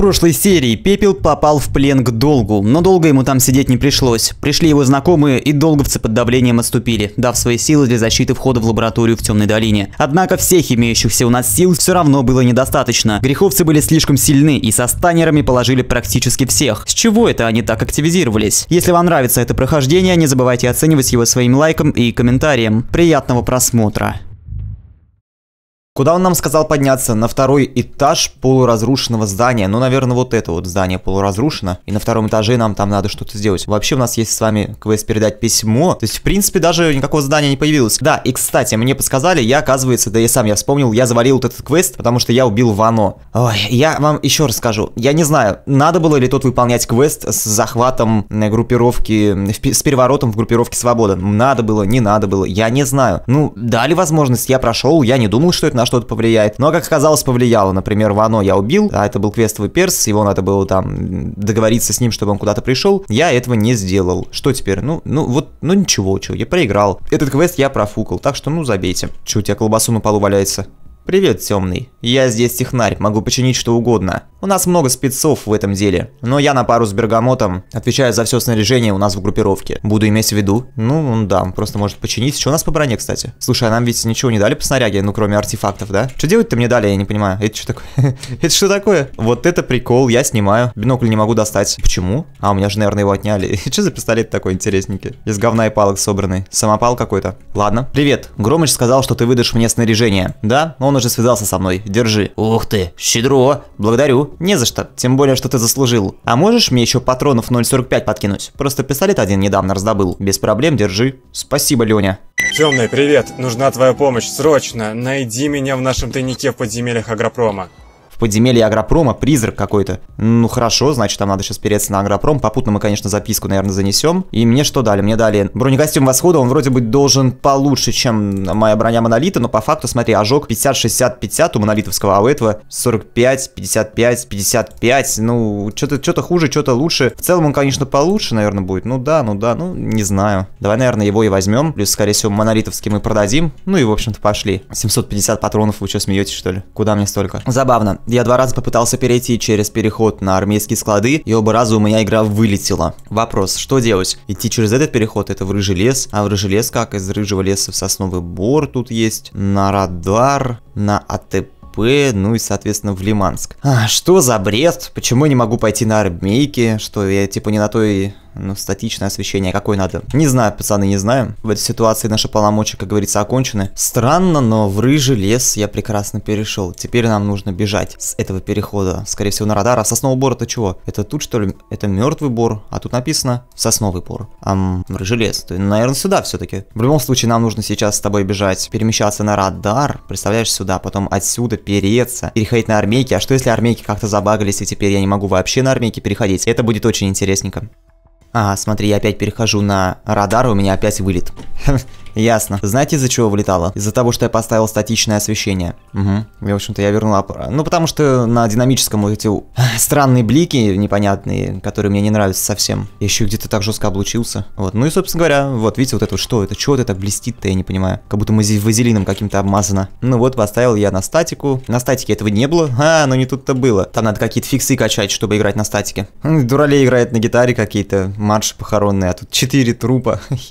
прошлой серии Пепел попал в плен к Долгу, но долго ему там сидеть не пришлось. Пришли его знакомые, и долговцы под давлением отступили, дав свои силы для защиты входа в лабораторию в Темной долине. Однако всех имеющихся у нас сил все равно было недостаточно. Греховцы были слишком сильны, и со станерами положили практически всех. С чего это они так активизировались? Если вам нравится это прохождение, не забывайте оценивать его своим лайком и комментарием. Приятного просмотра! Куда он нам сказал подняться? На второй этаж полуразрушенного здания. Ну, наверное, вот это вот здание полуразрушено. И на втором этаже нам там надо что-то сделать. Вообще у нас есть с вами квест передать письмо. То есть, в принципе, даже никакого здания не появилось. Да, и, кстати, мне подсказали, я, оказывается, да и сам я вспомнил, я завалил вот этот квест, потому что я убил Вано. Ой, я вам еще расскажу. Я не знаю, надо было ли тот выполнять квест с захватом э, группировки, с переворотом в группировке Свобода. Надо было, не надо было, я не знаю. Ну, дали возможность, я прошел, я не думал, что это на что-то повлияет. Но, как оказалось, повлияло. Например, Вано я убил, а это был квестовый перс, его надо было там договориться с ним, чтобы он куда-то пришел. Я этого не сделал. Что теперь? Ну, ну вот, ну ничего, что, я проиграл. Этот квест я профукал, так что ну забейте. Че, у тебя колбасу на полу валяется? «Привет, Темный. Я здесь технарь, могу починить что угодно. У нас много спецов в этом деле, но я на пару с Бергамотом отвечаю за все снаряжение у нас в группировке. Буду иметь в виду? Ну, да, просто может починить. Что у нас по броне, кстати? Слушай, а нам ведь ничего не дали по снаряге, ну кроме артефактов, да? Что делать-то мне дали, я не понимаю. Это что такое? это что такое? Вот это прикол, я снимаю. Бинокль не могу достать. Почему? А, у меня же, наверное, его отняли. что за пистолет такой интересненький? Из говна и палок собранный. Самопал какой-то. Ладно. Привет. Громыч сказал, что ты выдашь мне снаряжение. Да? Он уже связался со мной. Держи. Ух ты, щедро. Благодарю. Не за что. Тем более, что ты заслужил. А можешь мне еще патронов 0.45 подкинуть? Просто пистолет один недавно раздобыл. Без проблем, держи. Спасибо, Леня. Темный, привет! Нужна твоя помощь, срочно! Найди меня в нашем тайнике в подземельях Агропрома подземелье Агропрома призрак какой-то. Ну хорошо, значит, там надо сейчас переться на Агропром. Попутно мы, конечно, записку, наверное, занесем. И мне что дали? Мне дали бронекостюм восхода, он вроде бы должен получше, чем моя броня монолита, но по факту, смотри, ожог 50-60-50 у монолитовского, а у этого 45-55-55. Ну, что-то что хуже, что-то лучше. В целом он, конечно, получше, наверное, будет. Ну да, ну да, ну не знаю. Давай, наверное, его и возьмем. Плюс, скорее всего, монолитовский мы продадим. Ну и, в общем-то, пошли. 750 патронов, вы что, смеетесь, что ли? Куда мне столько? Забавно. Я два раза попытался перейти через переход на армейские склады, и оба раза у меня игра вылетела. Вопрос, что делать? Идти через этот переход, это в рыжий лес, а в рыжий лес как? Из рыжего леса в сосновый бор тут есть, на радар, на АТП. ну и, соответственно, в Лиманск. А, что за бред? Почему я не могу пойти на армейки? Что, я типа не на той ну, статичное освещение, какое надо. Не знаю, пацаны, не знаю. В этой ситуации наши полномочия, как говорится, окончены. Странно, но в рыжий лес я прекрасно перешел. Теперь нам нужно бежать с этого перехода. Скорее всего, на радар. А сосновый бор это чего? Это тут, что ли? Это мертвый бор. А тут написано сосновый бор. Ам, рыжий лес. То, наверное, сюда все-таки. В любом случае, нам нужно сейчас с тобой бежать. Перемещаться на радар. Представляешь, сюда. Потом отсюда переться. Переходить на армейки. А что если армейки как-то забагались, и теперь я не могу вообще на армейки переходить? Это будет очень интересненько. Ага, смотри, я опять перехожу на радар, и у меня опять вылет. Ясно. Знаете, из-за чего вылетало? Из-за того, что я поставил статичное освещение. Угу. И, в общем-то, я вернул аппарат. Ну, потому что на динамическом вот эти странные блики непонятные, которые мне не нравятся совсем. Я еще где-то так жестко облучился. Вот. Ну и, собственно говоря, вот, видите, вот это что? Это чего это блестит-то, я не понимаю. Как будто мы здесь вазелином каким-то обмазано. Ну вот, поставил я на статику. На статике этого не было. А, но не тут-то было. Там надо какие-то фиксы качать, чтобы играть на статике. Дуралей играет на гитаре какие-то марши похоронные, а тут четыре трупа.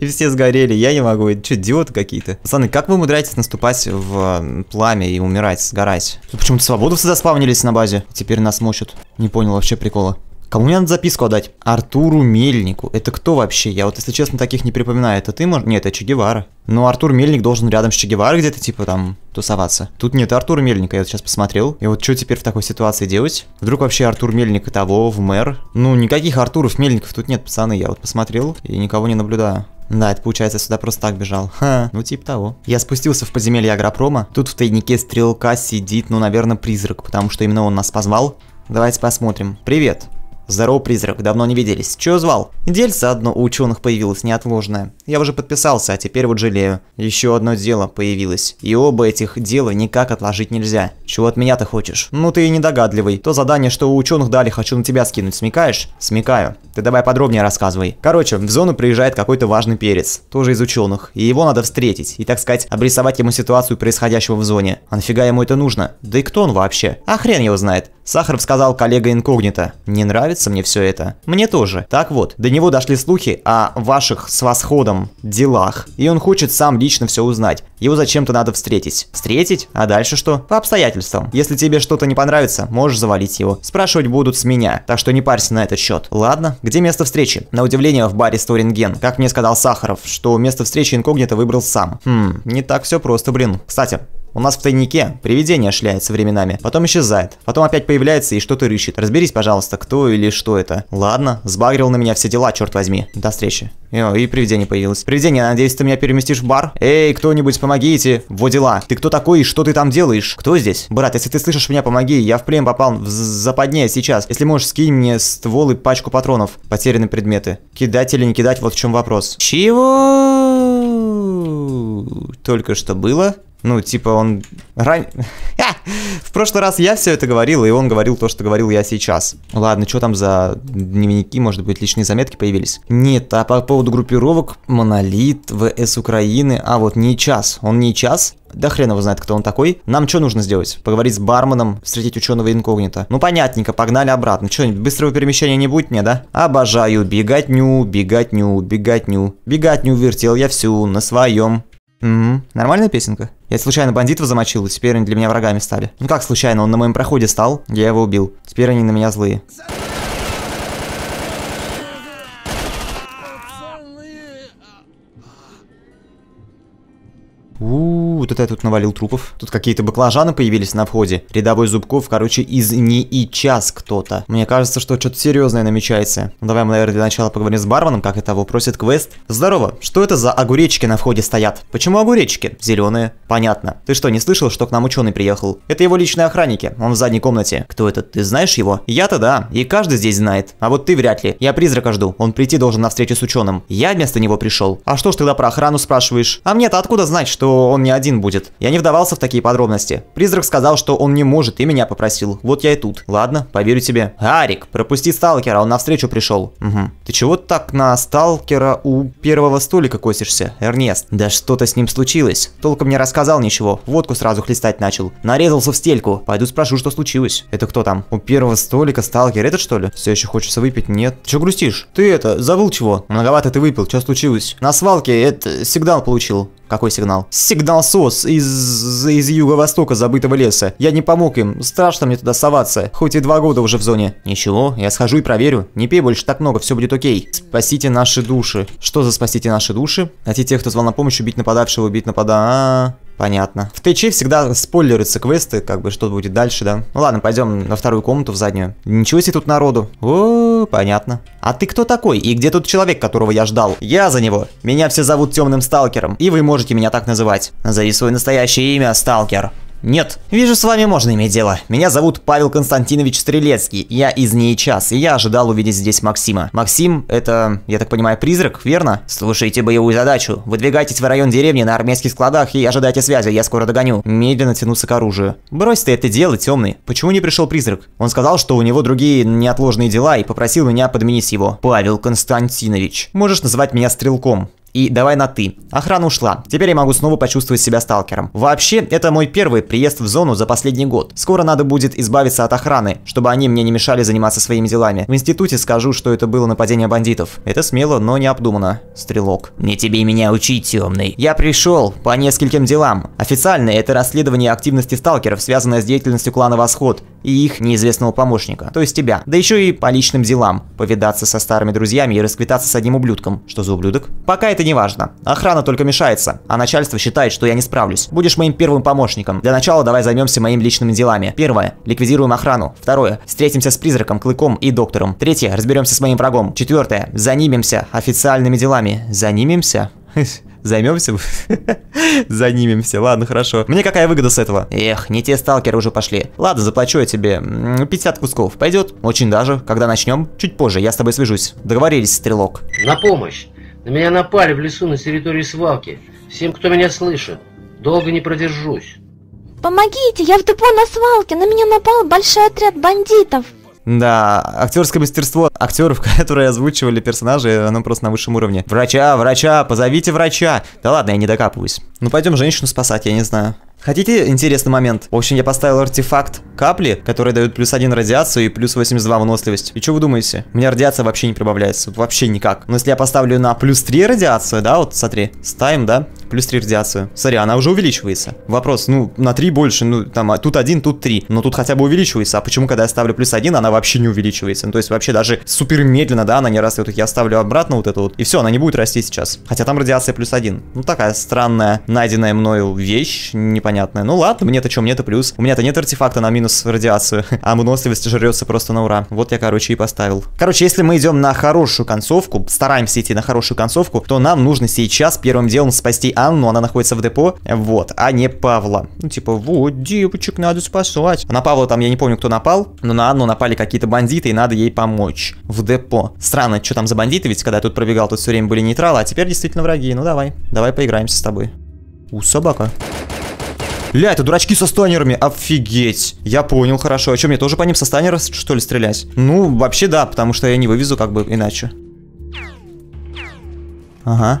И все сгорели. Я не могу. Че, идиоты какие-то. Пацаны, как вы умудряетесь наступать в пламя и умирать, сгорать? почему-то свободу всегда спавнились на базе. Теперь нас мочат. Не понял вообще прикола. Кому мне надо записку отдать? Артуру Мельнику. Это кто вообще? Я вот, если честно, таких не припоминаю. Это ты, может? Нет, это Че Гевара. Но Артур Мельник должен рядом с Че Гевара где-то, типа, там, тусоваться. Тут нет Артура Мельника, я вот сейчас посмотрел. И вот что теперь в такой ситуации делать? Вдруг вообще Артур Мельник и того в мэр? Ну, никаких Артуров Мельников тут нет, пацаны. Я вот посмотрел и никого не наблюдаю. Да, это получается, я сюда просто так бежал. Ха, ну типа того. Я спустился в подземелье Агропрома. Тут в тайнике стрелка сидит, ну, наверное, призрак, потому что именно он нас позвал. Давайте посмотрим. Привет. Здорово, призрак, давно не виделись. Чего звал? Дельца одно у ученых появилось неотложное. Я уже подписался, а теперь вот жалею. Еще одно дело появилось. И оба этих дела никак отложить нельзя. Чего от меня ты хочешь? Ну ты и недогадливый. То задание, что у ученых дали, хочу на тебя скинуть. Смекаешь? Смекаю. Ты давай подробнее рассказывай. Короче, в зону приезжает какой-то важный перец. Тоже из ученых. И его надо встретить. И, так сказать, обрисовать ему ситуацию происходящего в зоне. А нафига ему это нужно? Да и кто он вообще? А хрен его знает. Сахаров сказал коллега инкогнито. «Не нравится мне все это». «Мне тоже». Так вот, до него дошли слухи о ваших с восходом делах, и он хочет сам лично все узнать. Его зачем-то надо встретить. Встретить? А дальше что? По обстоятельствам. Если тебе что-то не понравится, можешь завалить его. Спрашивать будут с меня, так что не парься на этот счет. Ладно, где место встречи? На удивление, в баре Сторинген. Как мне сказал Сахаров, что место встречи инкогнито выбрал сам. Хм, не так все просто, блин. Кстати, у нас в тайнике привидение шляется временами, потом исчезает, потом опять появляется и что-то рыщет. Разберись, пожалуйста, кто или что это. Ладно, сбагрил на меня все дела, черт возьми. До встречи. Йо, э, и привидение появилось. Привидение, надеюсь, ты меня переместишь в бар? Эй, кто-нибудь, помогите. Во дела. Ты кто такой и что ты там делаешь? Кто здесь? Брат, если ты слышишь меня, помоги. Я в впрямь попал в западне сейчас. Если можешь, скинь мне ствол и пачку патронов. потерянные предметы. Кидать или не кидать, вот в чем вопрос. Чего? только что было. Ну, типа, он... Ран... в прошлый раз я все это говорил, и он говорил то, что говорил я сейчас. Ладно, что там за дневники, может быть, лишние заметки появились? Нет, а по поводу группировок, Монолит, ВС Украины, а вот не час, он не час, да хрен его знает, кто он такой. Нам что нужно сделать? Поговорить с барменом, встретить ученого инкогнито. Ну понятненько, погнали обратно. Че, быстрого перемещения не будет, не, да? Обожаю беготню, беготню, беготню. Беготню вертел я всю на своем Угу. Нормальная песенка. Я случайно бандитов замочил, и теперь они для меня врагами стали. Ну как случайно, он на моем проходе стал, я его убил. Теперь они на меня злые. вот это я тут навалил трупов. Тут какие-то баклажаны появились на входе. Рядовой Зубков, короче, из не и час кто-то. Мне кажется, что что-то серьезное намечается. Ну, давай мы, наверное, для начала поговорим с барменом, как и того просит квест. Здорово, что это за огуречки на входе стоят? Почему огуречки? Зеленые. Понятно. Ты что, не слышал, что к нам ученый приехал? Это его личные охранники, он в задней комнате. Кто этот? Ты знаешь его? Я-то да, и каждый здесь знает. А вот ты вряд ли. Я призрака жду, он прийти должен на встречу с ученым. Я вместо него пришел. А что ж тогда про охрану спрашиваешь? А мне-то откуда знать, что он не один один будет. Я не вдавался в такие подробности. Призрак сказал, что он не может и меня попросил. Вот я и тут. Ладно, поверю тебе. Арик, пропусти сталкера, он навстречу пришел. Угу. Ты чего так на сталкера у первого столика косишься, Эрнест? Да что-то с ним случилось. Толком не рассказал ничего. Водку сразу хлестать начал. Нарезался в стельку. Пойду спрошу, что случилось. Это кто там? У первого столика сталкер это что ли? Все еще хочется выпить? Нет. Че грустишь? Ты это, забыл чего? Многовато ты выпил, что случилось? На свалке это сигнал получил. Какой сигнал? Сигнал СОС из, из юго-востока забытого леса. Я не помог им. Страшно мне туда соваться. Хоть и два года уже в зоне. Ничего, я схожу и проверю. Не пей больше так много, все будет окей. Спасите наши души. Что за спасите наши души? Найти тех, кто звал на помощь, убить нападавшего, убить напада... А -а -а. Понятно. В Твиче всегда спойлерятся квесты, как бы что будет дальше, да? Ну ладно, пойдем на вторую комнату в заднюю. Ничего себе тут народу. О, понятно. А ты кто такой? И где тот человек, которого я ждал? Я за него. Меня все зовут Темным Сталкером, и вы можете меня так называть. Назови свое настоящее имя, Сталкер. Нет. Вижу, с вами можно иметь дело. Меня зовут Павел Константинович Стрелецкий. Я из НИИЧАС, и я ожидал увидеть здесь Максима. Максим — это, я так понимаю, призрак, верно? Слушайте боевую задачу. Выдвигайтесь в район деревни на армейских складах и ожидайте связи, я скоро догоню. Медленно тянуться к оружию. Брось ты это дело, темный. Почему не пришел призрак? Он сказал, что у него другие неотложные дела и попросил меня подменить его. Павел Константинович. Можешь называть меня Стрелком и давай на «ты». Охрана ушла. Теперь я могу снова почувствовать себя сталкером. Вообще, это мой первый приезд в зону за последний год. Скоро надо будет избавиться от охраны, чтобы они мне не мешали заниматься своими делами. В институте скажу, что это было нападение бандитов. Это смело, но не обдумано. Стрелок. Не тебе меня учить, темный. Я пришел по нескольким делам. Официально это расследование активности сталкеров, связанное с деятельностью клана Восход и их неизвестного помощника, то есть тебя. Да еще и по личным делам. Повидаться со старыми друзьями и расквитаться с одним ублюдком. Что за ублюдок? Пока это это не важно. Охрана только мешается, а начальство считает, что я не справлюсь. Будешь моим первым помощником. Для начала давай займемся моими личными делами. Первое. Ликвидируем охрану. Второе. Встретимся с призраком, клыком и доктором. Третье. Разберемся с моим врагом. Четвертое. Занимемся официальными делами. Занимемся? Займемся? Занимемся. Ладно, хорошо. Мне какая выгода с этого? Эх, не те сталкеры уже пошли. Ладно, заплачу я тебе 50 кусков. Пойдет? Очень даже. Когда начнем? Чуть позже, я с тобой свяжусь. Договорились, стрелок. На помощь! На меня напали в лесу на территории свалки. Всем, кто меня слышит. Долго не продержусь. Помогите, я в депо на свалке. На меня напал большой отряд бандитов. Да, актерское мастерство актеров, которые озвучивали персонажи, оно просто на высшем уровне. Врача, врача, позовите врача. Да ладно, я не докапываюсь. Ну пойдем женщину спасать, я не знаю. Хотите интересный момент? В общем, я поставил артефакт капли, которые дают плюс 1 радиацию и плюс 82 выносливость. И что вы думаете? У меня радиация вообще не прибавляется. Вообще никак. Но если я поставлю на плюс 3 радиацию, да, вот смотри, ставим, да, плюс 3 радиацию. Смотри, она уже увеличивается. Вопрос, ну, на 3 больше, ну, там, а тут 1, тут 3. Но тут хотя бы увеличивается. А почему, когда я ставлю плюс 1, она вообще не увеличивается? Ну, то есть вообще даже супер медленно, да, она не растет. Я ставлю обратно вот это вот. И все, она не будет расти сейчас. Хотя там радиация плюс 1. Ну, такая странная, найденная мною вещь, непонятная непонятное. Ну ладно, мне-то что, мне-то плюс. У меня-то нет артефакта на минус радиацию, а выносливость жрется просто на ура. Вот я, короче, и поставил. Короче, если мы идем на хорошую концовку, стараемся идти на хорошую концовку, то нам нужно сейчас первым делом спасти Анну, она находится в депо, вот, а не Павла. Ну, типа, вот, девочек надо спасать. На Павла там, я не помню, кто напал, но на Анну напали какие-то бандиты, и надо ей помочь в депо. Странно, что там за бандиты, ведь когда я тут пробегал, тут все время были нейтралы, а теперь действительно враги. Ну, давай, давай поиграемся с тобой. У, собака. Ля, это дурачки со станерами, офигеть. Я понял, хорошо. А что, мне тоже по ним со станера, что ли, стрелять? Ну, вообще да, потому что я не вывезу как бы иначе. Ага.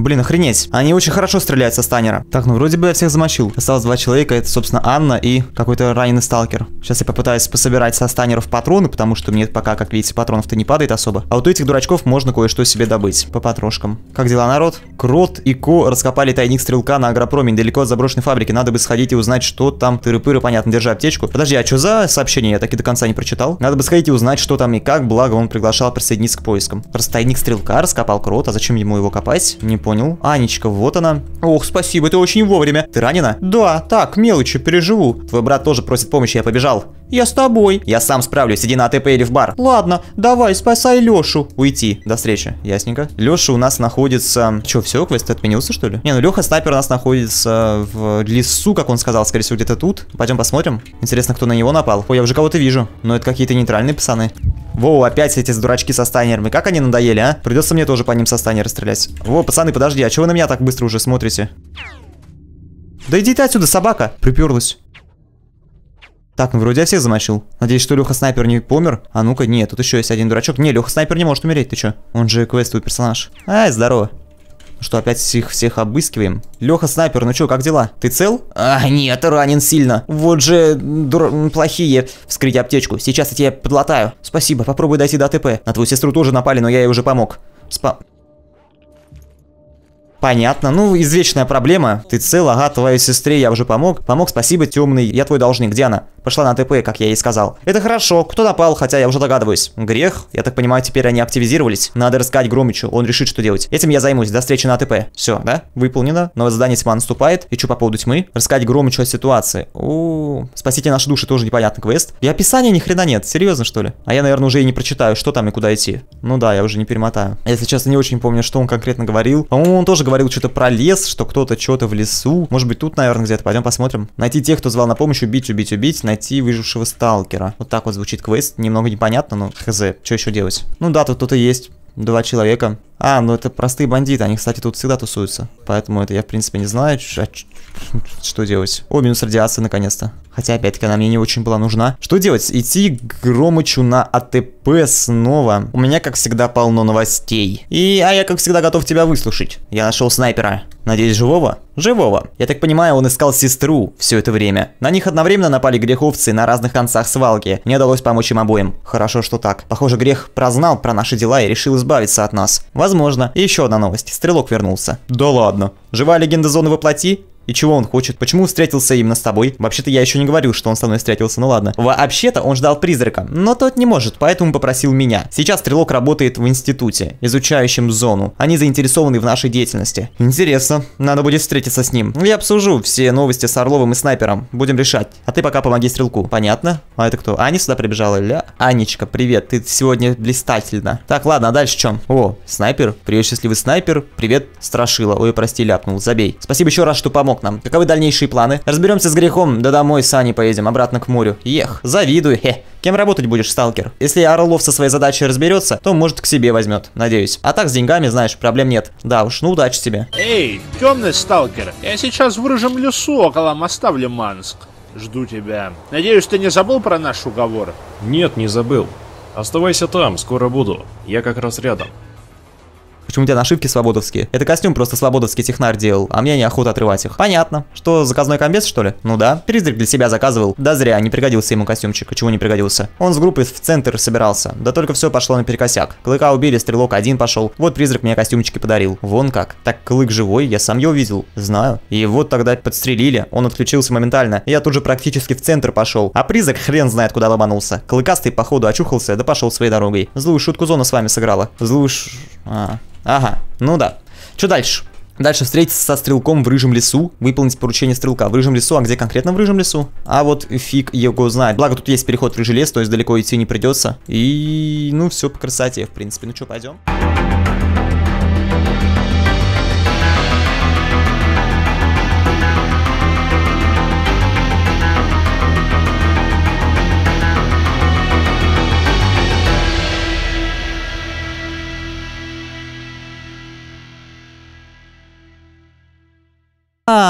Блин, охренеть. Они очень хорошо стреляют со станера. Так, ну вроде бы я всех замочил. Осталось два человека. Это, собственно, Анна и какой-то раненый сталкер. Сейчас я попытаюсь пособирать со станеров патроны, потому что мне пока, как видите, патронов-то не падает особо. А вот у этих дурачков можно кое-что себе добыть. По патрошкам. Как дела, народ? Крот и Ко раскопали тайник стрелка на агропроме недалеко от заброшенной фабрики. Надо бы сходить и узнать, что там. Тыры-пыры, понятно, держи аптечку. Подожди, а что за сообщение? Я так и до конца не прочитал. Надо бы сходить и узнать, что там и как, благо он приглашал присоединиться к поискам. Раз тайник стрелка раскопал Крот, а зачем ему его копать? Не понял понял. Анечка, вот она. Ох, спасибо, ты очень вовремя. Ты ранена? Да, так, мелочи, переживу. Твой брат тоже просит помощи, я побежал. Я с тобой. Я сам справлюсь, иди на АТП или в бар. Ладно, давай, спасай Лёшу. Уйти, до встречи, ясненько. Лёша у нас находится... Чё, все, квест отменился, что ли? Не, ну Лёха снайпер у нас находится в лесу, как он сказал, скорее всего, где-то тут. Пойдем посмотрим. Интересно, кто на него напал. Ой, я уже кого-то вижу. Но это какие-то нейтральные пацаны. Воу, опять эти дурачки со станерами. Как они надоели, а? Придется мне тоже по ним со станера стрелять. Во, пацаны, подожди, а чего вы на меня так быстро уже смотрите? Да иди ты отсюда, собака! Приперлась. Так, ну вроде я всех замочил. Надеюсь, что Леха Снайпер не помер. А ну-ка, нет, тут еще есть один дурачок. Не, Леха Снайпер не может умереть, ты че? Он же квестовый персонаж. Ай, здорово что, опять всех всех обыскиваем? Леха, снайпер, ну чё, как дела? Ты цел? А, нет, ранен сильно. Вот же дур... плохие. Вскрыть аптечку. Сейчас я тебя подлатаю. Спасибо, попробуй дойти до ТП На твою сестру тоже напали, но я ей уже помог. Спа... Понятно. Ну, извечная проблема. Ты цел, ага, твоей сестре я уже помог. Помог, спасибо, темный. Я твой должник. Где она? Пошла на ТП, как я ей сказал. Это хорошо. Кто напал, хотя я уже догадываюсь. Грех. Я так понимаю, теперь они активизировались. Надо рассказать Громичу. Он решит, что делать. Этим я займусь. До встречи на ТП. Все, да? Выполнено. Новое задание тьма наступает. И что по поводу тьмы? Рассказать Громичу о ситуации. У, -у, у Спасите наши души. Тоже непонятный квест. И описания ни хрена нет. Серьезно, что ли? А я, наверное, уже и не прочитаю, что там и куда идти. Ну да, я уже не перемотаю. Если честно, не очень помню, что он конкретно говорил. По-моему, он тоже говорил что-то про лес, что кто-то что-то в лесу. Может быть, тут, наверное, где-то. Пойдем посмотрим. Найти тех, кто звал на помощь, убить, убить, убить найти выжившего сталкера. Вот так вот звучит квест. Немного непонятно, но хз. Что еще делать? Ну да, тут кто-то есть. Два человека. А, ну это простые бандиты. Они, кстати, тут всегда тусуются. Поэтому это я, в принципе, не знаю, а что делать. О, минус радиации, наконец-то хотя, опять-таки, она мне не очень была нужна. Что делать? Идти к Громычу на АТП снова. У меня, как всегда, полно новостей. И, а я, как всегда, готов тебя выслушать. Я нашел снайпера. Надеюсь, живого? Живого. Я так понимаю, он искал сестру все это время. На них одновременно напали греховцы на разных концах свалки. Мне удалось помочь им обоим. Хорошо, что так. Похоже, грех прознал про наши дела и решил избавиться от нас. Возможно. И еще одна новость. Стрелок вернулся. Да ладно. Живая легенда зоны воплоти? и чего он хочет, почему встретился именно с тобой. Вообще-то я еще не говорил, что он со мной встретился, ну ладно. Вообще-то он ждал призрака, но тот не может, поэтому попросил меня. Сейчас стрелок работает в институте, изучающем зону. Они заинтересованы в нашей деятельности. Интересно, надо будет встретиться с ним. Я обсужу все новости с Орловым и снайпером, будем решать. А ты пока помоги стрелку. Понятно? А это кто? Аня сюда прибежала, ля? Анечка, привет, ты сегодня блистательно. Так, ладно, а дальше чем? О, снайпер, привет, счастливый снайпер, привет, страшила. Ой, прости, ляпнул, забей. Спасибо еще раз, что помог окнам. Каковы дальнейшие планы? Разберемся с грехом, да домой с Аней поедем, обратно к морю. Ех, завидую, хе. Кем работать будешь, сталкер? Если Орлов со своей задачей разберется, то может к себе возьмет, надеюсь. А так с деньгами, знаешь, проблем нет. Да уж, ну удачи тебе. Эй, темный сталкер, я сейчас в рыжем лесу около моста в Лиманск. Жду тебя. Надеюсь, ты не забыл про наш уговор? Нет, не забыл. Оставайся там, скоро буду. Я как раз рядом. Почему у тебя нашивки свободовские? Это костюм просто свободовский технарь делал, а мне неохота отрывать их. Понятно. Что, заказной комбез, что ли? Ну да. призрак для себя заказывал. Да зря, не пригодился ему костюмчик. А чего не пригодился? Он с группой в центр собирался. Да только все пошло наперекосяк. Клыка убили, стрелок один пошел. Вот призрак мне костюмчики подарил. Вон как. Так клык живой, я сам его видел. Знаю. И вот тогда подстрелили. Он отключился моментально. Я тут же практически в центр пошел. А призрак хрен знает куда ломанулся. Клыкастый походу очухался, да пошел своей дорогой. Злую шутку зона с вами сыграла. Злую ш... А, ага, ну да. Что дальше? Дальше встретиться со стрелком в рыжем лесу, выполнить поручение стрелка в рыжем лесу, а где конкретно в рыжем лесу? А вот фиг его знает. Благо тут есть переход в рыжий лес, то есть далеко идти не придется. И ну все по красоте, в принципе. Ну что, пойдем? Ah.